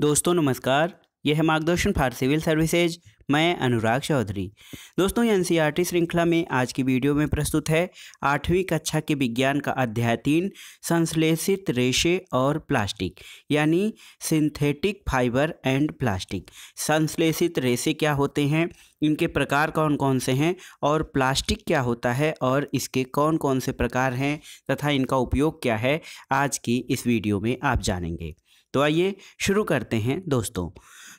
दोस्तों नमस्कार यह है मार्गदर्शन फॉर सिविल सर्विसेज मैं अनुराग चौधरी दोस्तों एन सी श्रृंखला में आज की वीडियो में प्रस्तुत है आठवीं कक्षा के विज्ञान का अध्याय तीन संश्लेषित रेशे और प्लास्टिक यानी सिंथेटिक फाइबर एंड प्लास्टिक संश्लेषित रेशे क्या होते हैं इनके प्रकार कौन कौन से हैं और प्लास्टिक क्या होता है और इसके कौन कौन से प्रकार हैं तथा इनका उपयोग क्या है आज की इस वीडियो में आप जानेंगे तो आइए शुरू करते हैं दोस्तों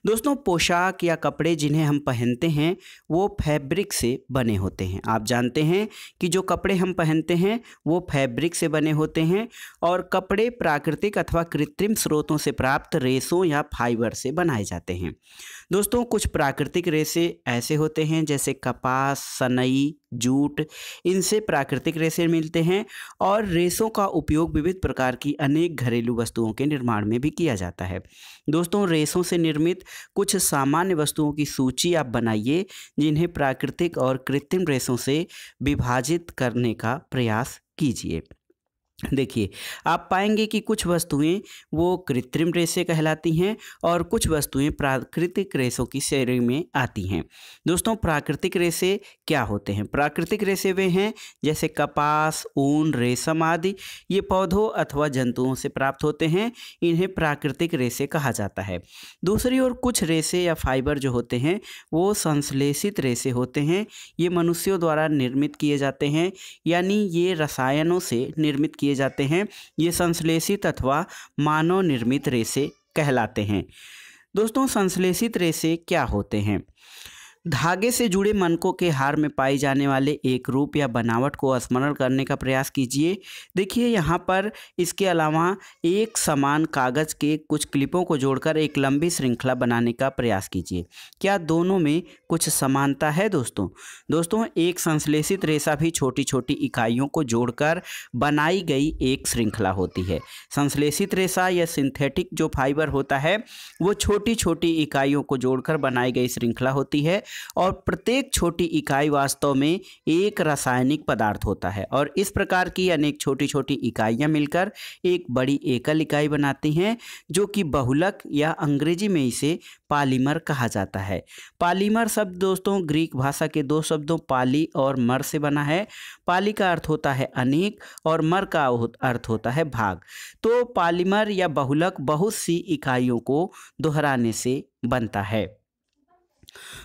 दोस्तों पोशाक या कपड़े जिन्हें हम पहनते हैं वो फैब्रिक से बने होते हैं आप जानते हैं कि जो कपड़े हम पहनते हैं वो फैब्रिक से बने होते हैं और कपड़े प्राकृतिक अथवा कृत्रिम स्रोतों से प्राप्त रेसों या फाइबर से बनाए जाते हैं दोस्तों कुछ प्राकृतिक रेसे ऐसे होते हैं जैसे कपास सनई जूट इनसे प्राकृतिक रेसे मिलते हैं और रेसों का उपयोग विविध प्रकार की अनेक घरेलू वस्तुओं के निर्माण में भी किया जाता है दोस्तों रेसों से निर्मित कुछ सामान्य वस्तुओं की सूची आप बनाइए जिन्हें प्राकृतिक और कृत्रिम रेसों से विभाजित करने का प्रयास कीजिए देखिए आप पाएंगे कि कुछ वस्तुएं वो कृत्रिम रेशे कहलाती हैं और कुछ वस्तुएं प्राकृतिक रेशों की श्रेणी में आती हैं दोस्तों प्राकृतिक रेसे क्या होते हैं प्राकृतिक रेसे वे हैं जैसे कपास ऊन रेशम आदि ये पौधों अथवा जंतुओं से प्राप्त होते हैं इन्हें प्राकृतिक रेसे कहा जाता है दूसरी ओर कुछ रेसे या फाइबर जो होते हैं वो संश्लेषित रेसे होते हैं ये मनुष्यों द्वारा निर्मित किए जाते हैं यानी ये रसायनों से निर्मित किए जाते हैं ये संश्लेषित अथवा मानव निर्मित रेसे कहलाते हैं दोस्तों संश्लेषित रेसे क्या होते हैं धागे से जुड़े मनकों के हार में पाए जाने वाले एक रूप या बनावट को स्मरण करने का प्रयास कीजिए देखिए यहाँ पर इसके अलावा एक समान कागज़ के कुछ क्लिपों को जोड़कर एक लंबी श्रृंखला बनाने का प्रयास कीजिए क्या दोनों में कुछ समानता है दोस्तों दोस्तों एक संश्लेषित रेशा भी छोटी छोटी इकाइयों को जोड़कर बनाई गई एक श्रृंखला होती है संश्लेषित रेशा या सिंथेटिक जो फाइबर होता है वो छोटी छोटी इकाइयों को जोड़कर बनाई गई श्रृंखला होती है और प्रत्येक छोटी इकाई वास्तव में एक रासायनिक पदार्थ होता है और इस प्रकार की अनेक छोटी छोटी इकाइयाँ मिलकर एक बड़ी एकल इकाई बनाती हैं जो कि बहुलक या अंग्रेजी में इसे पालीमर कहा जाता है पालीमर शब्द दोस्तों ग्रीक भाषा के दो शब्दों पाली और मर से बना है पाली का अर्थ होता है अनेक और मर का अर्थ होता है भाग तो पालीमर या बहुलक बहुत सी इकाइयों को दोहराने से बनता है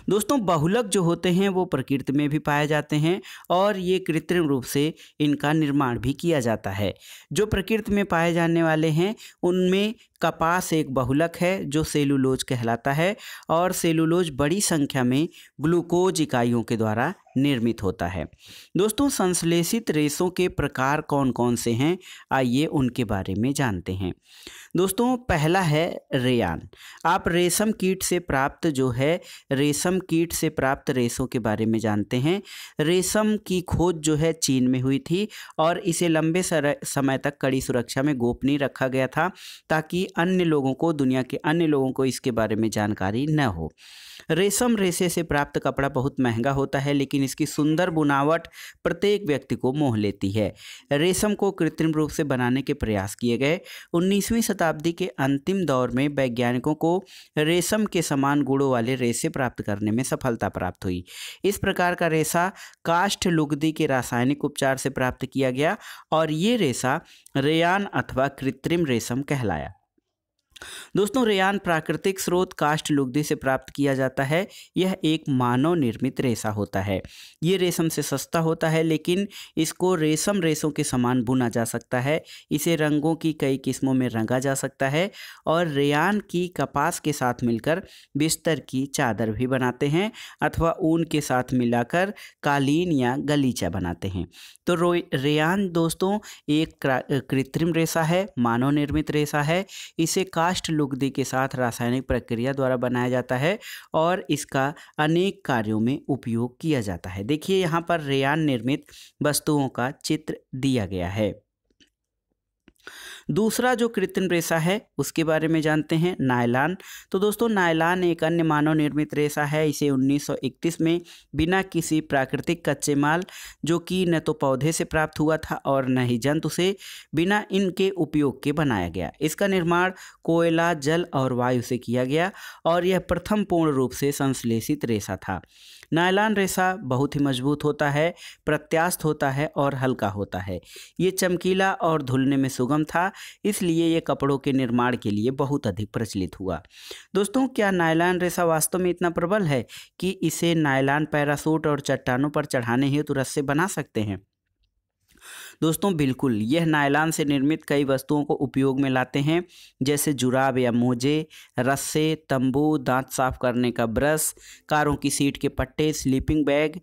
दोस्तों बहुलक जो होते हैं वो प्रकृति में भी पाए जाते हैं और ये कृत्रिम रूप से इनका निर्माण भी किया जाता है जो प्रकृति में पाए जाने वाले हैं उनमें कपास एक बहुलक है जो सेलुलोज कहलाता है और सेलुलोज बड़ी संख्या में ग्लूकोज इकाइयों के द्वारा निर्मित होता है दोस्तों संश्लेषित रेशों के प्रकार कौन कौन से हैं आइए उनके बारे में जानते हैं दोस्तों पहला है रेयान आप रेशम कीट से प्राप्त जो है रेशम कीट से प्राप्त रेशों के बारे में जानते हैं रेशम की खोज जो है चीन में हुई थी और इसे लंबे समय तक कड़ी सुरक्षा में गोपनीय रखा गया था ताकि अन्य लोगों को दुनिया के अन्य लोगों को इसके बारे में जानकारी न हो रेशम रेशे से प्राप्त कपड़ा बहुत महंगा होता है लेकिन इसकी सुंदर बुनावट प्रत्येक व्यक्ति को मोह लेती है रेशम को कृत्रिम रूप से बनाने के प्रयास किए गए 19वीं शताब्दी के अंतिम दौर में वैज्ञानिकों को रेशम के समान गुणों वाले रेशे प्राप्त करने में सफलता प्राप्त हुई इस प्रकार का रेशा काष्ठ लुगदी के रासायनिक उपचार से प्राप्त किया गया और ये रेशा रेयान अथवा कृत्रिम रेशम कहलाया दोस्तों रेयान प्राकृतिक स्रोत काष्ट लुगदी से प्राप्त किया जाता है यह एक मानव निर्मित रेशा होता है ये रेशम से सस्ता होता है लेकिन इसको रेशम रेशों के समान बुना जा सकता है इसे रंगों की कई किस्मों में रंगा जा सकता है और रेयान की कपास के साथ मिलकर बिस्तर की चादर भी बनाते हैं अथवा ऊन के साथ मिलाकर कालीन या गलीचा बनाते हैं तो रेयान दोस्तों एक कृत्रिम रेशा है मानव निर्मित रेशा है इसे का फास्ट लुगदी के साथ रासायनिक प्रक्रिया द्वारा बनाया जाता है और इसका अनेक कार्यों में उपयोग किया जाता है देखिए यहाँ पर रेयान निर्मित वस्तुओं का चित्र दिया गया है दूसरा जो कृत्रिम रेशा है उसके बारे में जानते हैं नायलान तो दोस्तों नायलान एक अन्य मानव निर्मित रेशा है इसे 1931 में बिना किसी प्राकृतिक कच्चे माल जो कि न तो पौधे से प्राप्त हुआ था और न ही जंतु से बिना इनके उपयोग के बनाया गया इसका निर्माण कोयला जल और वायु से किया गया और यह प्रथम पूर्ण रूप से संश्लेषित रेशा था नायलान रेशा बहुत ही मजबूत होता है प्रत्यास्थ होता है और हल्का होता है ये चमकीला और धुलने में सुगम था इसलिए ये कपड़ों के निर्माण के लिए बहुत अधिक प्रचलित हुआ दोस्तों क्या नायलान रेशा वास्तव में इतना प्रबल है कि इसे नायलान पैरासूट और चट्टानों पर चढ़ाने हेतु रस्से बना सकते हैं दोस्तों बिल्कुल यह नायलान से निर्मित कई वस्तुओं को उपयोग में लाते हैं जैसे जुराब या मोजे रस्से तंबू दांत साफ करने का ब्रश कारों की सीट के पट्टे स्लीपिंग बैग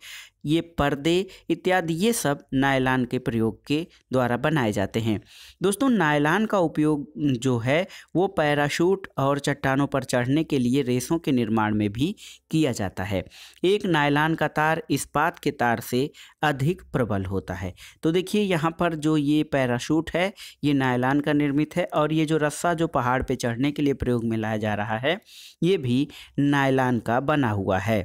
ये पर्दे इत्यादि ये सब नायलान के प्रयोग के द्वारा बनाए जाते हैं दोस्तों नायलान का उपयोग जो है वो पैराशूट और चट्टानों पर चढ़ने के लिए रेसों के निर्माण में भी किया जाता है एक नायलान का तार इस्पात के तार से अधिक प्रबल होता है तो देखिए यहाँ पर जो ये पैराशूट है ये नायलान का निर्मित है और ये जो रस्सा जो पहाड़ पर चढ़ने के लिए प्रयोग में लाया जा रहा है ये भी नायलान का बना हुआ है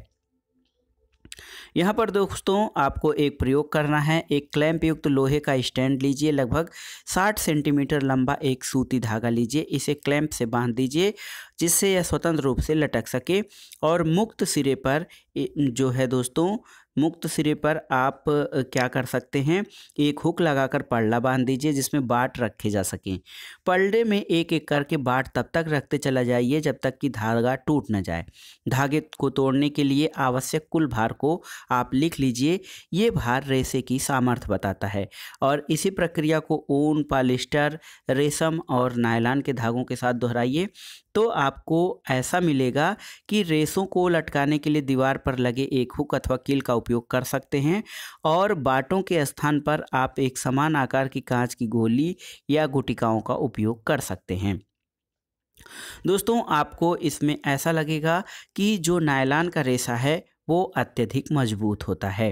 यहाँ पर दोस्तों आपको एक प्रयोग करना है एक क्लैंप युक्त लोहे का स्टैंड लीजिए लगभग 60 सेंटीमीटर लंबा एक सूती धागा लीजिए इसे क्लैंप से बांध दीजिए जिससे यह स्वतंत्र रूप से लटक सके और मुक्त सिरे पर जो है दोस्तों मुक्त सिरे पर आप क्या कर सकते हैं एक हुक लगाकर पल्ला बांध दीजिए जिसमें बाट रखे जा सकें पलडे में एक एक करके बाट तब तक रखते चला जाइए जब तक कि धागा टूट न जाए धागे को तोड़ने के लिए आवश्यक कुल भार को आप लिख लीजिए ये भार रेसे की सामर्थ्य बताता है और इसी प्रक्रिया को ऊन पालिस्टर रेशम और नायलान के धागों के साथ दोहराइए तो आपको ऐसा मिलेगा कि रेसों को लटकाने के लिए दीवार पर लगे एक हुक अथवा कील का उपयोग कर सकते हैं और बाटों के स्थान पर आप एक समान आकार की कांच की गोली या गुटिकाओं का उपयोग कर सकते हैं दोस्तों आपको इसमें ऐसा लगेगा कि जो नायलान का रेशा है वो अत्यधिक मजबूत होता है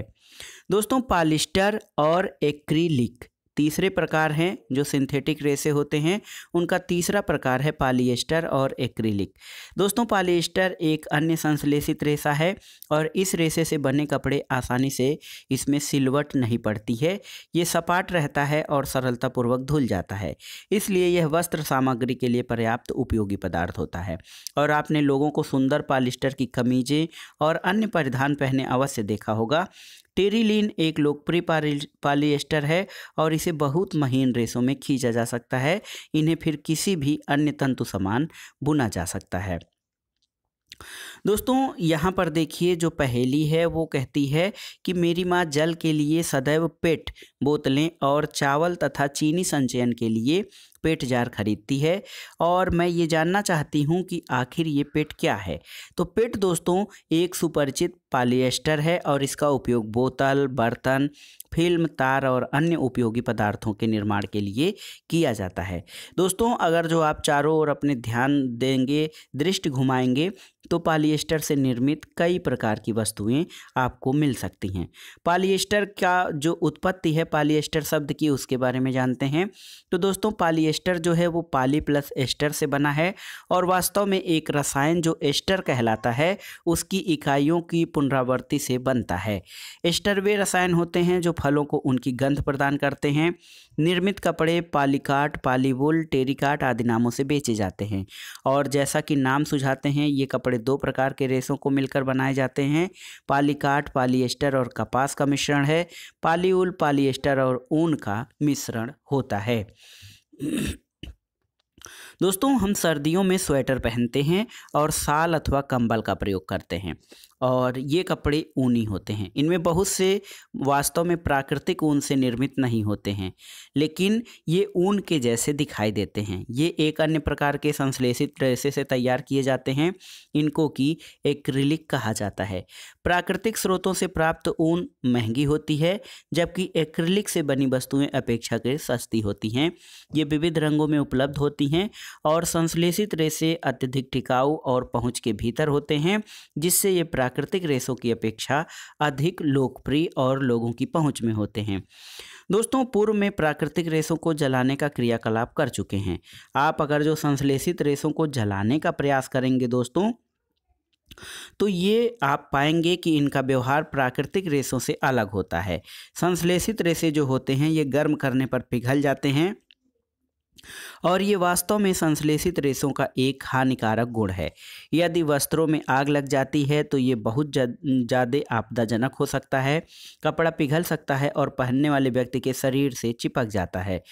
दोस्तों पॉलिस्टर और एक्रीलिक तीसरे प्रकार हैं जो सिंथेटिक रेसे होते हैं उनका तीसरा प्रकार है पालिएस्टर और एक्रीलिक दोस्तों पालिएस्टर एक अन्य संश्लेषित रेसा है और इस रेसे से बने कपड़े आसानी से इसमें सिलवट नहीं पड़ती है ये सपाट रहता है और सरलतापूर्वक धुल जाता है इसलिए यह वस्त्र सामग्री के लिए पर्याप्त उपयोगी पदार्थ होता है और आपने लोगों को सुंदर पालिस्टर की कमीजें और अन्य परिधान पहने अवश्य देखा होगा टेरिलीन एक लोकप्रिय पॉलिएस्टर है और इसे बहुत महीन रेशों में खींचा जा सकता है इन्हें फिर किसी भी अन्य तंतु समान बुना जा सकता है दोस्तों यहाँ पर देखिए जो पहेली है वो कहती है कि मेरी माँ जल के लिए सदैव पेट बोतलें और चावल तथा चीनी संचयन के लिए पेट जार खरीदती है और मैं ये जानना चाहती हूँ कि आखिर ये पेट क्या है तो पेट दोस्तों एक सुपरिचित पॉलिएस्टर है और इसका उपयोग बोतल बर्तन फिल्म तार और अन्य उपयोगी पदार्थों के निर्माण के लिए किया जाता है दोस्तों अगर जो आप चारों ओर अपने ध्यान देंगे दृष्टि घुमाएंगे तो पॉलिएस्टर से निर्मित कई प्रकार की वस्तुएं आपको मिल सकती हैं पॉलिएस्टर का जो उत्पत्ति है पॉलिएस्टर शब्द की उसके बारे में जानते हैं तो दोस्तों पॉलिएस्टर जो है वो पाली प्लस एस्टर से बना है और वास्तव में एक रसायन जो एस्टर कहलाता है उसकी इकाइयों की पुनरावृत्ति से बनता है एस्टर वे रसायन होते हैं जो फलों को उनकी गंध प्रदान करते हैं निर्मित कपड़े पालीकाट पालीवुल टेरिकाट आदि नामों से बेचे जाते हैं और जैसा कि नाम सुझाते हैं ये कपड़े दो प्रकार के रेसों को मिलकर बनाए जाते हैं पालीकाट पालीएस्टर और कपास का मिश्रण है पालीवुल पालीएस्टर और ऊन का मिश्रण होता है दोस्तों हम सर्दियों में स्वेटर पहनते हैं और साल अथवा कंबल का प्रयोग करते हैं और ये कपड़े ऊनी होते हैं इनमें बहुत से वास्तव में प्राकृतिक ऊन से निर्मित नहीं होते हैं लेकिन ये ऊन के जैसे दिखाई देते हैं ये एक अन्य प्रकार के संश्लेषित रेसे से तैयार किए जाते हैं इनको कि एक्रिलिक कहा जाता है प्राकृतिक स्रोतों से प्राप्त ऊन महंगी होती है जबकि एक्रिलिक से बनी वस्तुएं अपेक्षा के सस्ती होती हैं ये विविध रंगों में उपलब्ध होती हैं और संश्लेषित रेसे अत्यधिक टिकाऊ और पहुंच के भीतर होते हैं जिससे ये प्राकृतिक रेसों की अपेक्षा अधिक लोकप्रिय और लोगों की पहुंच में होते हैं दोस्तों पूर्व में प्राकृतिक रेशों को जलाने का क्रियाकलाप कर चुके हैं आप अगर जो संश्लेषित रेशों को जलाने का प्रयास करेंगे दोस्तों तो ये आप पाएंगे कि इनका व्यवहार प्राकृतिक रेसों से अलग होता है संश्लेषित रेसे जो होते हैं ये गर्म करने पर पिघल जाते हैं और ये वास्तव में संश्लेषित रेशों का एक हानिकारक गुण है यदि वस्त्रों में आग लग जाती है तो ये बहुत ज़्यादा आपदाजनक हो सकता है कपड़ा पिघल सकता है और पहनने वाले व्यक्ति के शरीर से चिपक जाता है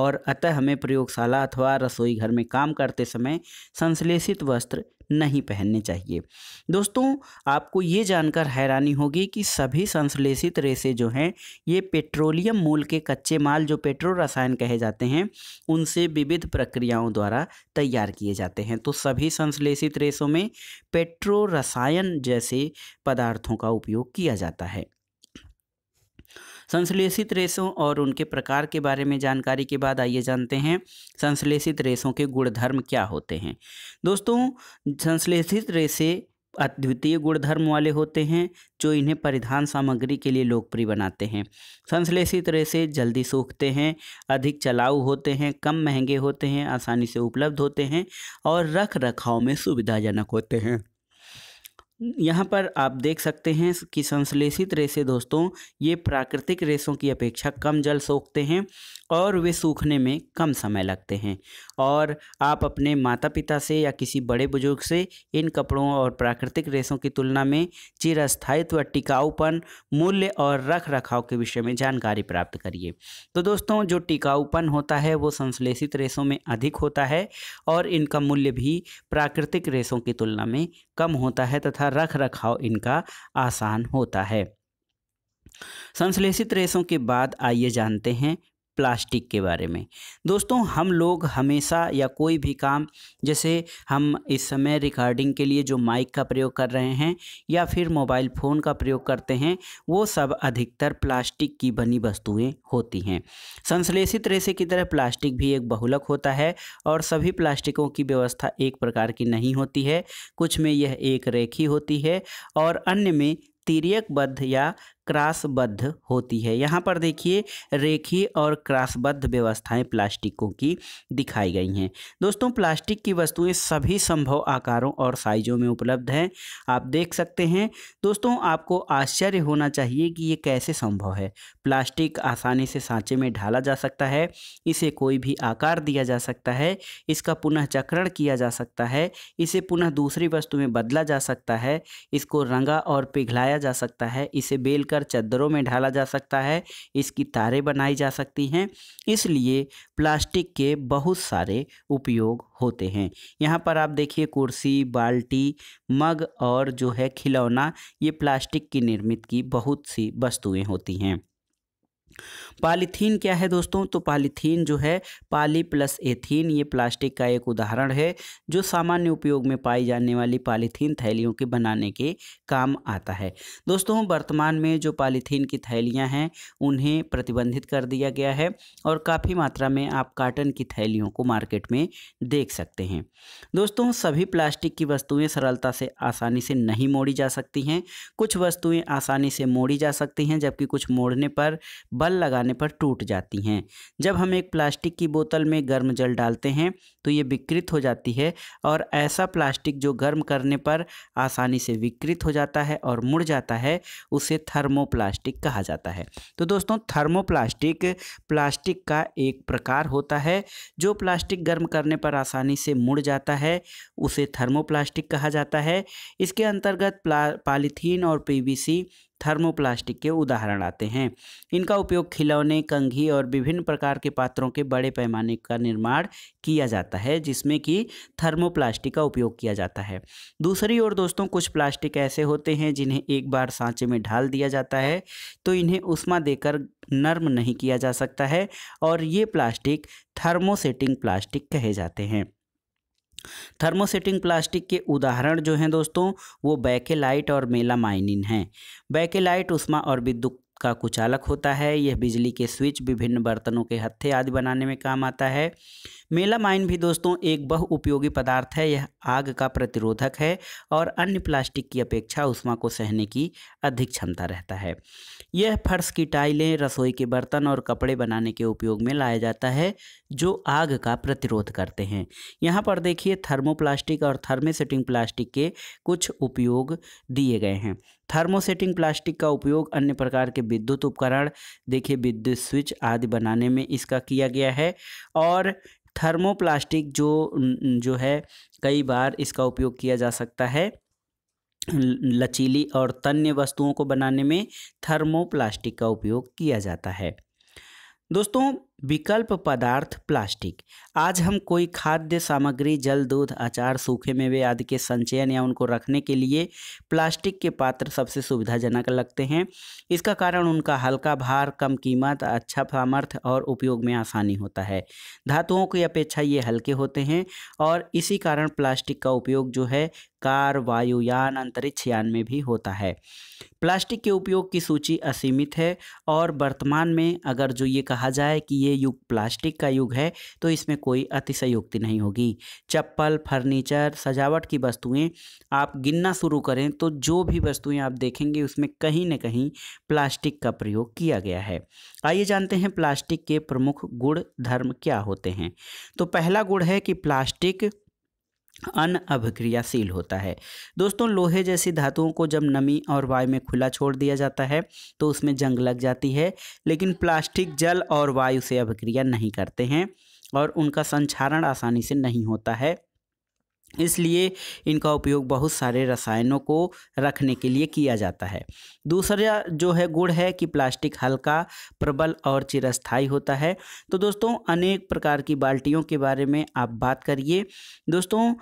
और अतः हमें प्रयोगशाला अथवा रसोई घर में काम करते समय संश्लेषित वस्त्र नहीं पहनने चाहिए दोस्तों आपको ये जानकर हैरानी होगी कि सभी संश्लेषित रेसे जो हैं ये पेट्रोलियम मूल के कच्चे माल जो पेट्रो रसायन कहे जाते हैं उनसे विविध प्रक्रियाओं द्वारा तैयार किए जाते हैं तो सभी संश्लेषित रेसों में पेट्रो रसायन जैसे पदार्थों का उपयोग किया जाता है संश्लेषित रेशों और उनके प्रकार के बारे में जानकारी के बाद आइए जानते हैं संश्लेषित रेशों के गुणधर्म क्या होते हैं दोस्तों संश्लेषित रेशे अद्वितीय गुणधर्म वाले होते हैं जो इन्हें परिधान सामग्री के लिए लोकप्रिय बनाते हैं संश्लेषित रेसे जल्दी सूखते हैं अधिक चलाऊ होते हैं कम महंगे होते हैं आसानी से उपलब्ध होते हैं और रख रखाव में सुविधाजनक होते हैं यहाँ पर आप देख सकते हैं कि संश्लेषित रेशे दोस्तों ये प्राकृतिक रेशों की अपेक्षा कम जल सोखते हैं और वे सूखने में कम समय लगते हैं और आप अपने माता पिता से या किसी बड़े बुजुर्ग से इन कपड़ों और प्राकृतिक रेशों की तुलना में चिरस्थायित्व टिकाऊपन मूल्य और रख रखाव के विषय में जानकारी प्राप्त करिए तो दोस्तों जो टिकाऊपन होता है वो संश्लेषित रेशों में अधिक होता है और इनका मूल्य भी प्राकृतिक रेशों की तुलना में कम होता है तथा रख रखाव इनका आसान होता है संश्लेषित रेशों के बाद आइए जानते हैं प्लास्टिक के बारे में दोस्तों हम लोग हमेशा या कोई भी काम जैसे हम इस समय रिकॉर्डिंग के लिए जो माइक का प्रयोग कर रहे हैं या फिर मोबाइल फ़ोन का प्रयोग करते हैं वो सब अधिकतर प्लास्टिक की बनी वस्तुएं होती हैं संश्लेषित रेसे की तरह प्लास्टिक भी एक बहुलक होता है और सभी प्लास्टिकों की व्यवस्था एक प्रकार की नहीं होती है कुछ में यह एक रेखी होती है और अन्य में तिर्यकबद्ध या क्रासबद्ध होती है यहाँ पर देखिए रेखी और क्रासबद्ध व्यवस्थाएं प्लास्टिकों की दिखाई गई हैं दोस्तों प्लास्टिक की वस्तुएं सभी संभव आकारों और साइजों में उपलब्ध हैं आप देख सकते हैं दोस्तों आपको आश्चर्य होना चाहिए कि ये कैसे संभव है प्लास्टिक आसानी से सांचे में ढाला जा सकता है इसे कोई भी आकार दिया जा सकता है इसका पुनः चक्रण किया जा सकता है इसे पुनः दूसरी वस्तु में बदला जा सकता है इसको रंगा और पिघलाया जा सकता है इसे बेल कर बनाकर चादरों में ढाला जा सकता है इसकी तारें बनाई जा सकती हैं इसलिए प्लास्टिक के बहुत सारे उपयोग होते हैं यहाँ पर आप देखिए कुर्सी बाल्टी मग और जो है खिलौना ये प्लास्टिक की निर्मित की बहुत सी वस्तुएं होती हैं पॉलीथीन क्या है दोस्तों तो पॉलीथीन जो है पाली प्लस एथीन ये प्लास्टिक का एक उदाहरण है जो सामान्य उपयोग में पाई जाने वाली पॉलीथीन थैलियों के बनाने के काम आता है दोस्तों वर्तमान में जो पॉलीथीन की थैलियां हैं उन्हें प्रतिबंधित कर दिया गया है और काफ़ी मात्रा में आप काटन की थैलियों को मार्केट में देख सकते हैं दोस्तों सभी प्लास्टिक की वस्तुएँ सरलता से आसानी से नहीं मोड़ी जा सकती हैं कुछ वस्तुएँ आसानी से मोड़ी जा सकती हैं जबकि कुछ मोड़ने पर बल लगाने पर टूट जाती हैं जब हम एक प्लास्टिक की बोतल में गर्म जल डालते हैं तो ये विकृत हो जाती है और ऐसा प्लास्टिक जो गर्म करने पर आसानी से विकृत हो जाता है और मुड़ जाता है उसे थर्मोप्लास्टिक कहा जाता है तो दोस्तों थर्मोप्लास्टिक प्लास्टिक का एक प्रकार होता है जो प्लास्टिक गर्म करने पर आसानी से मुड़ जाता है उसे थर्मोप्लास्टिक कहा जाता है इसके अंतर्गत पॉलीथीन और पीवीसी थर्मोप्लास्टिक के उदाहरण आते हैं इनका उपयोग खिलौने कंघी और विभिन्न प्रकार के पात्रों के बड़े पैमाने का निर्माण किया जाता है जिसमें कि थर्मोप्लास्टिक का उपयोग किया जाता है दूसरी ओर दोस्तों कुछ प्लास्टिक ऐसे होते हैं जिन्हें एक बार सांचे में ढाल दिया जाता है तो इन्हें उष्मा देकर नर्म नहीं किया जा सकता है और ये प्लास्टिक थर्मोसेटिंग प्लास्टिक कहे जाते हैं थर्मोसेटिंग प्लास्टिक के उदाहरण जो हैं दोस्तों वो बैकेलाइट और मेलामाइनिन हैं बैकेलाइट उष्मा और विद्युत का कुचालक होता है यह बिजली के स्विच विभिन्न बर्तनों के हत्थे आदि बनाने में काम आता है मेलामाइन भी दोस्तों एक बहु उपयोगी पदार्थ है यह आग का प्रतिरोधक है और अन्य प्लास्टिक की अपेक्षा उष्मा को सहने की अधिक क्षमता रहता है यह फर्श की टाइलें रसोई के बर्तन और कपड़े बनाने के उपयोग में लाया जाता है जो आग का प्रतिरोध करते हैं यहाँ पर देखिए थर्मोप्लास्टिक और थर्मेसेटिंग प्लास्टिक के कुछ उपयोग दिए गए हैं थर्मोसेटिंग प्लास्टिक का उपयोग अन्य प्रकार के विद्युत उपकरण देखिए विद्युत स्विच आदि बनाने में इसका किया गया है और थर्मोप्लास्टिक जो जो है कई बार इसका उपयोग किया जा सकता है लचीली और तन्य वस्तुओं को बनाने में थर्मोप्लास्टिक का उपयोग किया जाता है दोस्तों विकल्प पदार्थ प्लास्टिक आज हम कोई खाद्य सामग्री जल दूध अचार सूखे मेवे आदि के संचयन या उनको रखने के लिए प्लास्टिक के पात्र सबसे सुविधाजनक लगते हैं इसका कारण उनका हल्का भार कम कीमत अच्छा सामर्थ्य और उपयोग में आसानी होता है धातुओं की अपेक्षा ये हल्के होते हैं और इसी कारण प्लास्टिक का उपयोग जो है कार वायुयान अंतरिक्ष यान में भी होता है प्लास्टिक के उपयोग की सूची असीमित है और वर्तमान में अगर जो ये कहा जाए कि ये युग प्लास्टिक का युग है तो इसमें कोई अतिशयोक्ति नहीं होगी चप्पल फर्नीचर सजावट की वस्तुएं आप गिनना शुरू करें तो जो भी वस्तुएं आप देखेंगे उसमें कहीं ना कहीं प्लास्टिक का प्रयोग किया गया है आइए जानते हैं प्लास्टिक के प्रमुख गुण धर्म क्या होते हैं तो पहला गुण है कि प्लास्टिक अन अभिक्रियाशील होता है दोस्तों लोहे जैसी धातुओं को जब नमी और वायु में खुला छोड़ दिया जाता है तो उसमें जंग लग जाती है लेकिन प्लास्टिक जल और वायु से अभिक्रिया नहीं करते हैं और उनका संचारण आसानी से नहीं होता है इसलिए इनका उपयोग बहुत सारे रसायनों को रखने के लिए किया जाता है दूसरा जो है गुड़ है कि प्लास्टिक हल्का प्रबल और चिरस्थायी होता है तो दोस्तों अनेक प्रकार की बाल्टियों के बारे में आप बात करिए दोस्तों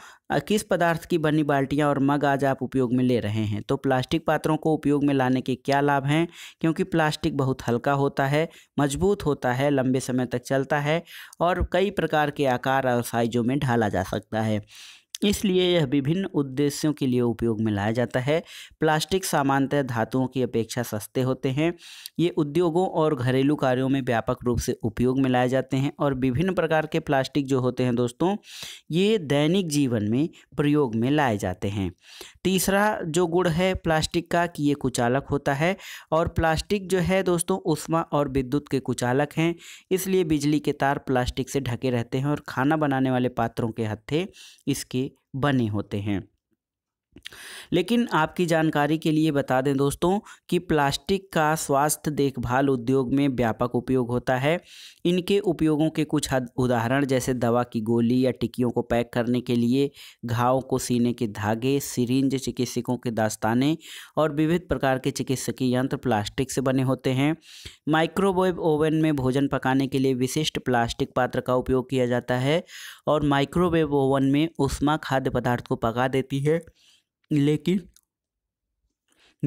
किस पदार्थ की बनी बाल्टियाँ और मग आज आप उपयोग में ले रहे हैं तो प्लास्टिक पात्रों को उपयोग में लाने के क्या लाभ हैं क्योंकि प्लास्टिक बहुत हल्का होता है मजबूत होता है लंबे समय तक चलता है और कई प्रकार के आकार और साइजों में ढाला जा सकता है इसलिए यह विभिन्न उद्देश्यों के लिए उपयोग में लाया जाता है प्लास्टिक सामान्यतः धातुओं की अपेक्षा सस्ते होते हैं ये उद्योगों और घरेलू कार्यों में व्यापक रूप से उपयोग में लाए जाते हैं और विभिन्न प्रकार के प्लास्टिक जो होते हैं दोस्तों ये दैनिक जीवन में प्रयोग में लाए जाते हैं तीसरा जो गुण है प्लास्टिक का कि ये कुचालक होता है और प्लास्टिक जो है दोस्तों उष्मा और विद्युत के कुचालक हैं इसलिए बिजली के तार प्लास्टिक से ढके रहते हैं और खाना बनाने वाले पात्रों के हत्थे इसके बने होते हैं लेकिन आपकी जानकारी के लिए बता दें दोस्तों कि प्लास्टिक का स्वास्थ्य देखभाल उद्योग में व्यापक उपयोग होता है इनके उपयोगों के कुछ उदाहरण जैसे दवा की गोली या टिक्कियों को पैक करने के लिए घाव को सीने के धागे सिरिंज चिकित्सकों के दास्ताने और विविध प्रकार के चिकित्सकीय यंत्र प्लास्टिक से बने होते हैं माइक्रोवेव ओवन में भोजन पकाने के लिए विशिष्ट प्लास्टिक पात्र का उपयोग किया जाता है और माइक्रोवेव ओवन में उष्मा खाद्य पदार्थ को पका देती है लेकिन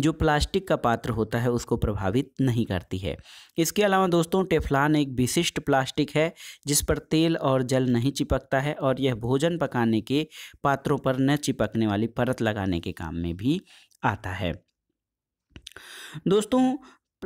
जो प्लास्टिक का पात्र होता है उसको प्रभावित नहीं करती है इसके अलावा दोस्तों टेफलान एक विशिष्ट प्लास्टिक है जिस पर तेल और जल नहीं चिपकता है और यह भोजन पकाने के पात्रों पर न चिपकने वाली परत लगाने के काम में भी आता है दोस्तों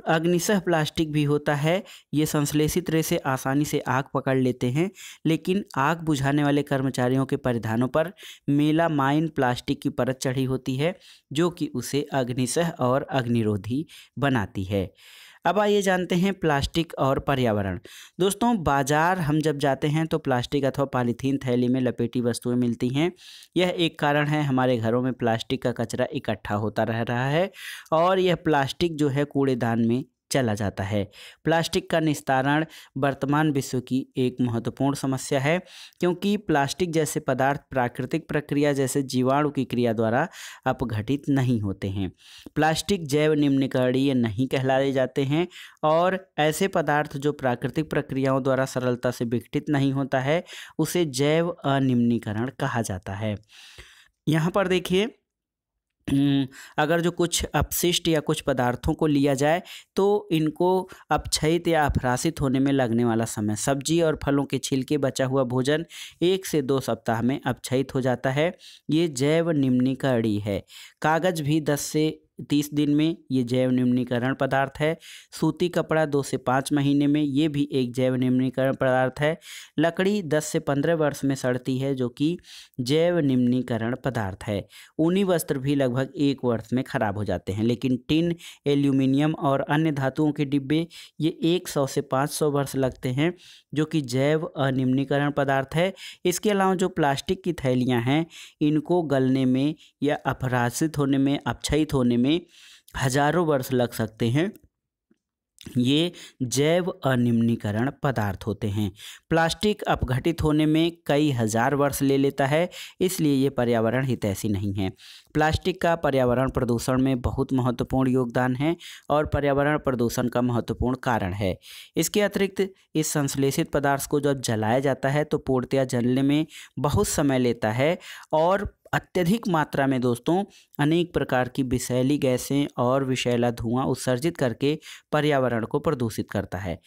अग्निशह प्लास्टिक भी होता है ये संश्लेषित रे से आसानी से आग पकड़ लेते हैं लेकिन आग बुझाने वाले कर्मचारियों के परिधानों पर मेलामाइन प्लास्टिक की परत चढ़ी होती है जो कि उसे अग्निशह और अग्निरोधी बनाती है अब आइए जानते हैं प्लास्टिक और पर्यावरण दोस्तों बाजार हम जब जाते हैं तो प्लास्टिक अथवा पॉलीथीन थैली में लपेटी वस्तुएं मिलती हैं यह एक कारण है हमारे घरों में प्लास्टिक का कचरा इकट्ठा होता रह रहा है और यह प्लास्टिक जो है कूड़ेदान में चला जाता है प्लास्टिक का निस्तारण वर्तमान विश्व की एक महत्वपूर्ण समस्या है क्योंकि प्लास्टिक जैसे पदार्थ प्राकृतिक प्रक्रिया जैसे जीवाणु की क्रिया द्वारा अपघटित नहीं होते हैं प्लास्टिक जैव निम्नकरणीय नहीं कहलाए जाते हैं और ऐसे पदार्थ जो प्राकृतिक प्रक्रियाओं द्वारा सरलता से विघटित नहीं होता है उसे जैव अनिम्नीकरण कहा जाता है यहाँ पर देखिए अगर जो कुछ अपशिष्ट या कुछ पदार्थों को लिया जाए तो इनको अपक्षयित या अपरासित होने में लगने वाला समय सब्जी और फलों के छिलके बचा हुआ भोजन एक से दो सप्ताह में अपक्षयित हो जाता है ये जैव निम्नीकरणी है कागज़ भी दस से तीस दिन में ये जैव निम्नीकरण पदार्थ है सूती कपड़ा दो से पाँच महीने में ये भी एक जैव निम्नीकरण पदार्थ है लकड़ी दस से पंद्रह वर्ष में सड़ती है जो कि जैव निम्नीकरण पदार्थ है ऊनी वस्त्र भी लगभग एक वर्ष में खराब हो जाते हैं लेकिन टिन एल्यूमिनियम और अन्य धातुओं के डिब्बे ये एक सौ से पाँच सौ वर्ष लगते हैं जो कि जैव अनिम्नीकरण पदार्थ है इसके अलावा जो प्लास्टिक की थैलियाँ हैं इनको गलने में या अपराजित होने में अपक्षयित होने में में हजारों वर्ष लग सकते हैं ये जैव अनिम्नीकरण पदार्थ होते हैं प्लास्टिक अपघटित होने में कई हज़ार वर्ष ले लेता है इसलिए ये पर्यावरण हितैषी नहीं है प्लास्टिक का पर्यावरण प्रदूषण में बहुत महत्वपूर्ण योगदान है और पर्यावरण प्रदूषण का महत्वपूर्ण कारण है इसके अतिरिक्त इस संश्लेषित पदार्थ को जब जलाया जाता है तो पूर्तियाँ जलने में बहुत समय लेता है और अत्यधिक मात्रा में दोस्तों अनेक प्रकार की विषैली गैसें और विषैला धुआं उत्सर्जित करके पर्यावरण को प्रदूषित करता है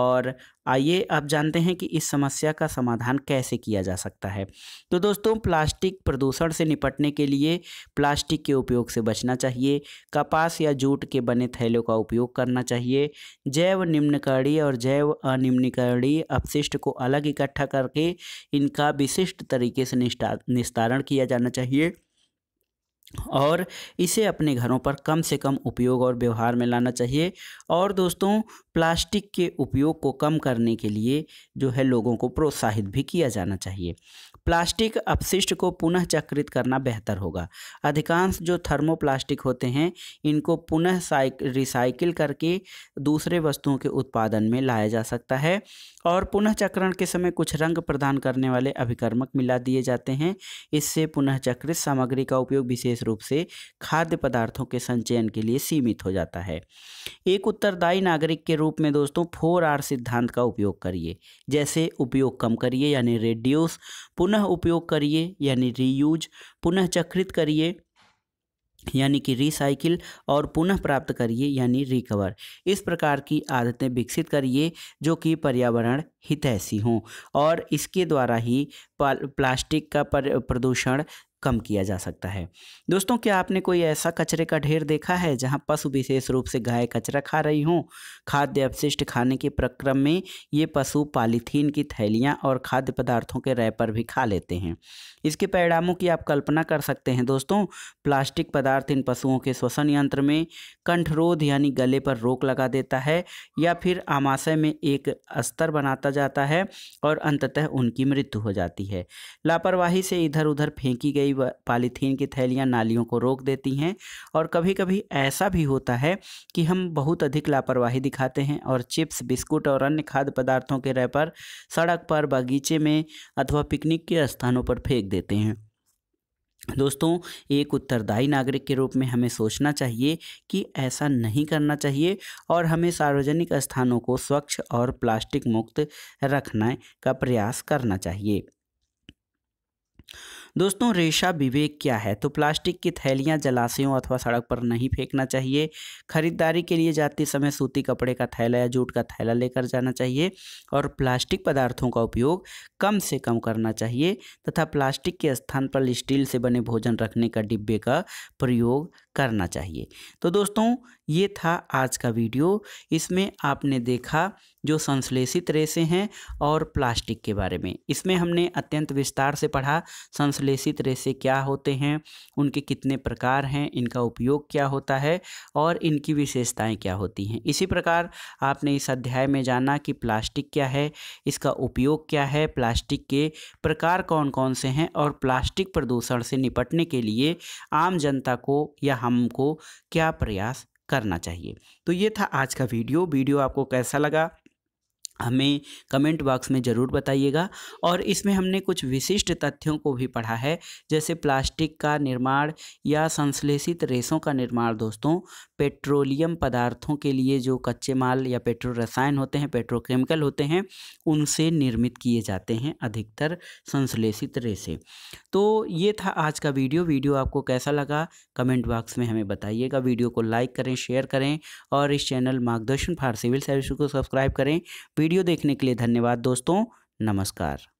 और आइए आप जानते हैं कि इस समस्या का समाधान कैसे किया जा सकता है तो दोस्तों प्लास्टिक प्रदूषण से निपटने के लिए प्लास्टिक के उपयोग से बचना चाहिए कपास या जूट के बने थैलों का उपयोग करना चाहिए जैव निम्नकरणीय और जैव अनिम्नकरणीय अपशिष्ट को अलग इकट्ठा करके इनका विशिष्ट तरीके से निस्तारण किया जाना चाहिए और इसे अपने घरों पर कम से कम उपयोग और व्यवहार में लाना चाहिए और दोस्तों प्लास्टिक के उपयोग को कम करने के लिए जो है लोगों को प्रोत्साहित भी किया जाना चाहिए प्लास्टिक अपशिष्ट को पुनः चक्रित करना बेहतर होगा अधिकांश जो थर्मोप्लास्टिक होते हैं इनको पुनः रिसाइकिल करके दूसरे वस्तुओं के उत्पादन में लाया जा सकता है और पुनः चक्रण के समय कुछ रंग प्रदान करने वाले अभिकर्मक मिला दिए जाते हैं इससे पुनः चक्रित सामग्री का उपयोग विशेष रूप से खाद्य पदार्थों के संचयन के लिए सीमित हो जाता है एक उत्तरदायी नागरिक के रूप में दोस्तों फोर आर सिद्धांत का उपयोग करिए जैसे उपयोग कम करिए यानी रेड्यूस पुनः पुनः उपयोग करिए यानी रीयूज पुनः चक्रित करिए यानी कि रिसाइकिल और पुनः प्राप्त करिए यानी रिकवर इस प्रकार की आदतें विकसित करिए जो कि पर्यावरण हितैषी हों और इसके द्वारा ही प्लास्टिक का प्रदूषण कम किया जा सकता है दोस्तों क्या आपने कोई ऐसा कचरे का ढेर देखा है जहां पशु विशेष रूप से गाय कचरा खा रही हों खाद्य अपशिष्ट खाने के प्रक्रम में ये पशु पॉलीथीन की थैलियां और खाद्य पदार्थों के रैपर भी खा लेते हैं इसके परिणामों की आप कल्पना कर सकते हैं दोस्तों प्लास्टिक पदार्थ इन पशुओं के श्वसन यंत्र में कंठरोध यानी गले पर रोक लगा देता है या फिर आमाशय में एक स्तर बनाता जाता है और अंततः उनकी मृत्यु हो जाती है लापरवाही से इधर उधर फेंकी गई कई पॉलीथीन की थैलियाँ नालियों को रोक देती हैं और कभी कभी ऐसा भी होता है कि हम बहुत अधिक लापरवाही दिखाते हैं और चिप्स बिस्कुट और अन्य खाद्य पदार्थों के रैपर सड़क पर बगीचे में अथवा पिकनिक के स्थानों पर फेंक देते हैं दोस्तों एक उत्तरदायी नागरिक के रूप में हमें सोचना चाहिए कि ऐसा नहीं करना चाहिए और हमें सार्वजनिक स्थानों को स्वच्छ और प्लास्टिक मुक्त रखने का प्रयास करना चाहिए दोस्तों रेशा विवेक क्या है तो प्लास्टिक की थैलियाँ जलाशयों अथवा सड़क पर नहीं फेंकना चाहिए खरीदारी के लिए जाते समय सूती कपड़े का थैला या जूट का थैला लेकर जाना चाहिए और प्लास्टिक पदार्थों का उपयोग कम से कम करना चाहिए तथा प्लास्टिक के स्थान पर स्टील से बने भोजन रखने का डिब्बे का प्रयोग करना चाहिए तो दोस्तों ये था आज का वीडियो इसमें आपने देखा जो संश्लेषित रेसे हैं और प्लास्टिक के बारे में इसमें हमने अत्यंत विस्तार से पढ़ा संश्लेषित रेसे क्या होते हैं उनके कितने प्रकार हैं इनका उपयोग क्या होता है और इनकी विशेषताएं क्या होती हैं इसी प्रकार आपने इस अध्याय में जाना कि प्लास्टिक क्या है इसका उपयोग क्या है प्लास्टिक के प्रकार कौन कौन से हैं और प्लास्टिक प्रदूषण से निपटने के लिए आम जनता को या हमको क्या प्रयास करना चाहिए तो ये था आज का वीडियो वीडियो आपको कैसा लगा हमें कमेंट बॉक्स में ज़रूर बताइएगा और इसमें हमने कुछ विशिष्ट तथ्यों को भी पढ़ा है जैसे प्लास्टिक का निर्माण या संश्लेषित रेसों का निर्माण दोस्तों पेट्रोलियम पदार्थों के लिए जो कच्चे माल या पेट्रो रसायन होते हैं पेट्रोकेमिकल होते हैं उनसे निर्मित किए जाते हैं अधिकतर संश्लेषित रेसे तो ये था आज का वीडियो वीडियो आपको कैसा लगा कमेंट बॉक्स में हमें बताइएगा वीडियो को लाइक करें शेयर करें और इस channel Margdarshan for civil service को सब्सक्राइब करें वीडियो देखने के लिए धन्यवाद दोस्तों नमस्कार